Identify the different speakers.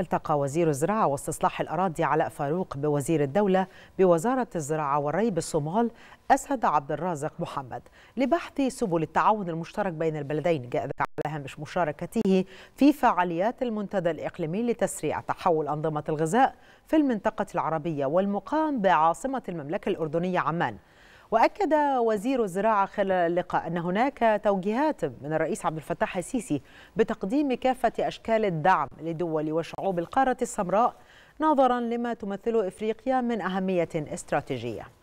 Speaker 1: التقى وزير الزراعة واستصلاح الأراضي علاء فاروق بوزير الدولة بوزارة الزراعة والري بالصومال أسد عبد الرازق محمد لبحث سبل التعاون المشترك بين البلدين جاء ذلك على هامش مشاركته في فعاليات المنتدى الإقليمي لتسريع تحول أنظمة الغذاء في المنطقة العربية والمقام بعاصمة المملكة الأردنية عمان وأكد وزير الزراعة خلال اللقاء أن هناك توجيهات من الرئيس عبد الفتاح السيسي بتقديم كافة أشكال الدعم لدول وشعوب القارة السمراء نظرا لما تمثله إفريقيا من أهمية استراتيجية